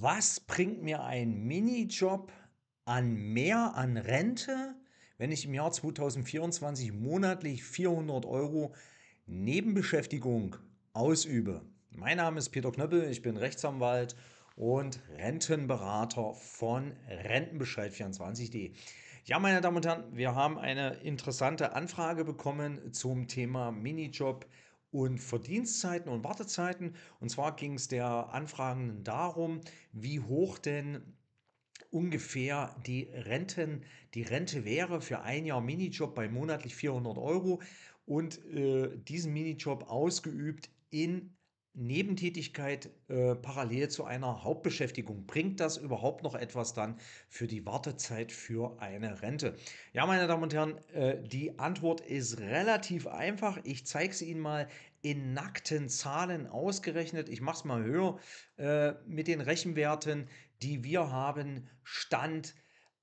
was bringt mir ein Minijob an mehr an Rente, wenn ich im Jahr 2024 monatlich 400 Euro Nebenbeschäftigung ausübe? Mein Name ist Peter Knöppel, ich bin Rechtsanwalt und Rentenberater von Rentenbescheid24.de. Ja, meine Damen und Herren, wir haben eine interessante Anfrage bekommen zum Thema Minijob und Verdienstzeiten und Wartezeiten. Und zwar ging es der Anfragenden darum, wie hoch denn ungefähr die Renten, die Rente wäre für ein Jahr Minijob bei monatlich 400 Euro und äh, diesen Minijob ausgeübt in Nebentätigkeit äh, parallel zu einer Hauptbeschäftigung. Bringt das überhaupt noch etwas dann für die Wartezeit für eine Rente? Ja, meine Damen und Herren, äh, die Antwort ist relativ einfach. Ich zeige sie Ihnen mal in nackten Zahlen ausgerechnet. Ich mache es mal höher äh, mit den Rechenwerten, die wir haben. Stand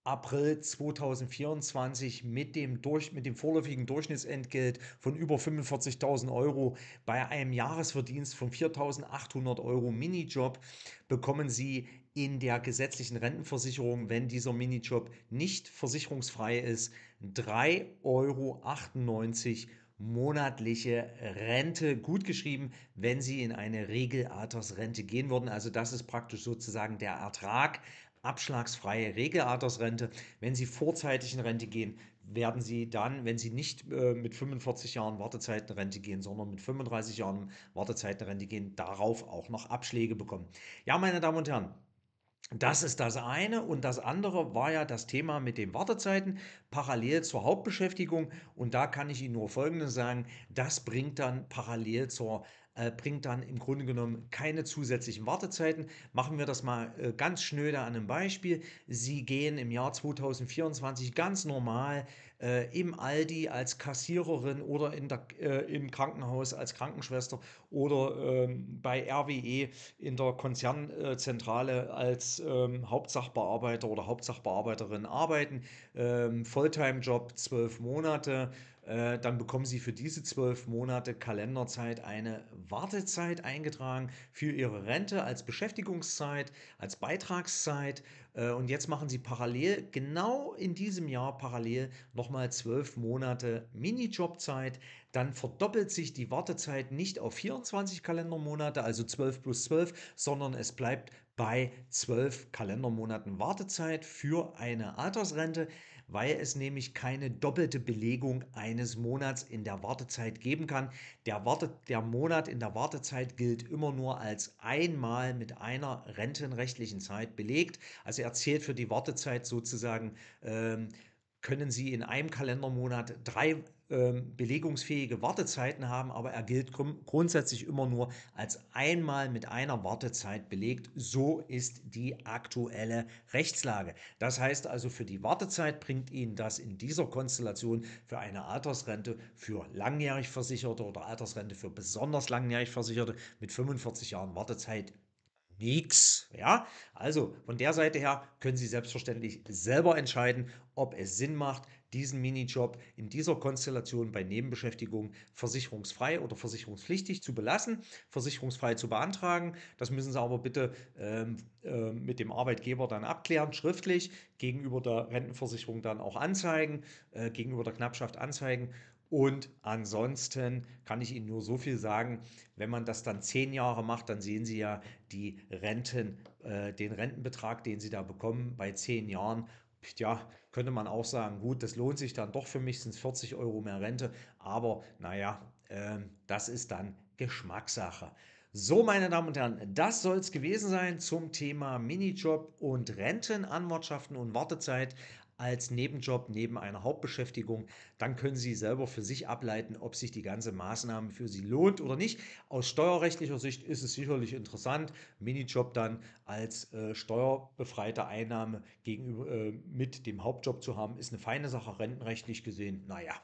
April 2024 mit dem, durch, mit dem vorläufigen Durchschnittsentgelt von über 45.000 Euro bei einem Jahresverdienst von 4.800 Euro Minijob bekommen Sie in der gesetzlichen Rentenversicherung, wenn dieser Minijob nicht versicherungsfrei ist, 3,98 Euro monatliche Rente gutgeschrieben, wenn sie in eine Regelaltersrente gehen würden. Also das ist praktisch sozusagen der Ertrag abschlagsfreie Regelaltersrente. Wenn Sie vorzeitig in Rente gehen, werden Sie dann, wenn Sie nicht äh, mit 45 Jahren Wartezeit in Rente gehen, sondern mit 35 Jahren Wartezeit in Rente gehen, darauf auch noch Abschläge bekommen. Ja, meine Damen und Herren, das ist das eine und das andere war ja das Thema mit den Wartezeiten parallel zur Hauptbeschäftigung und da kann ich Ihnen nur Folgendes sagen, das bringt dann parallel zur äh, bringt dann im Grunde genommen keine zusätzlichen Wartezeiten. Machen wir das mal äh, ganz schnöde an einem Beispiel. Sie gehen im Jahr 2024 ganz normal äh, im Aldi als Kassiererin oder in der, äh, im Krankenhaus als Krankenschwester oder ähm, bei RWE in der Konzernzentrale als ähm, Hauptsachbearbeiter oder Hauptsachbearbeiterin arbeiten. Ähm, fulltime job zwölf Monate äh, dann bekommen Sie für diese zwölf Monate Kalenderzeit eine Wartezeit eingetragen für Ihre Rente als Beschäftigungszeit, als Beitragszeit. Äh, und jetzt machen Sie parallel, genau in diesem Jahr parallel, nochmal zwölf Monate Minijobzeit. Dann verdoppelt sich die Wartezeit nicht auf 24 Kalendermonate, also 12 plus 12, sondern es bleibt bei zwölf Kalendermonaten Wartezeit für eine Altersrente, weil es nämlich keine doppelte Belegung eines Monats in der Wartezeit geben kann. Der, Warte, der Monat in der Wartezeit gilt immer nur als einmal mit einer rentenrechtlichen Zeit belegt. Also er zählt für die Wartezeit sozusagen. Ähm, können Sie in einem Kalendermonat drei ähm, belegungsfähige Wartezeiten haben, aber er gilt grundsätzlich immer nur als einmal mit einer Wartezeit belegt. So ist die aktuelle Rechtslage. Das heißt also, für die Wartezeit bringt Ihnen das in dieser Konstellation für eine Altersrente für langjährig Versicherte oder Altersrente für besonders langjährig Versicherte mit 45 Jahren Wartezeit nichts. Ja, also von der Seite her können Sie selbstverständlich selber entscheiden, ob es Sinn macht, diesen Minijob in dieser Konstellation bei Nebenbeschäftigung versicherungsfrei oder versicherungspflichtig zu belassen, versicherungsfrei zu beantragen. Das müssen Sie aber bitte ähm, äh, mit dem Arbeitgeber dann abklären, schriftlich, gegenüber der Rentenversicherung dann auch anzeigen, äh, gegenüber der Knappschaft anzeigen. Und ansonsten kann ich Ihnen nur so viel sagen, wenn man das dann zehn Jahre macht, dann sehen Sie ja die Renten, äh, den Rentenbetrag, den Sie da bekommen bei zehn Jahren ja, könnte man auch sagen, gut, das lohnt sich dann doch für mich, sind 40 Euro mehr Rente, aber naja, äh, das ist dann Geschmackssache. So, meine Damen und Herren, das soll es gewesen sein zum Thema Minijob und Rentenanwartschaften und Wartezeit als Nebenjob neben einer Hauptbeschäftigung. Dann können Sie selber für sich ableiten, ob sich die ganze Maßnahme für Sie lohnt oder nicht. Aus steuerrechtlicher Sicht ist es sicherlich interessant, Minijob dann als äh, steuerbefreite Einnahme gegenüber äh, mit dem Hauptjob zu haben, ist eine feine Sache, rentenrechtlich gesehen. Naja,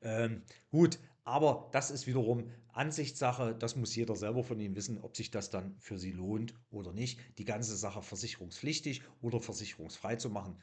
ähm, gut, aber das ist wiederum Ansichtssache. Das muss jeder selber von Ihnen wissen, ob sich das dann für Sie lohnt oder nicht. Die ganze Sache versicherungspflichtig oder versicherungsfrei zu machen,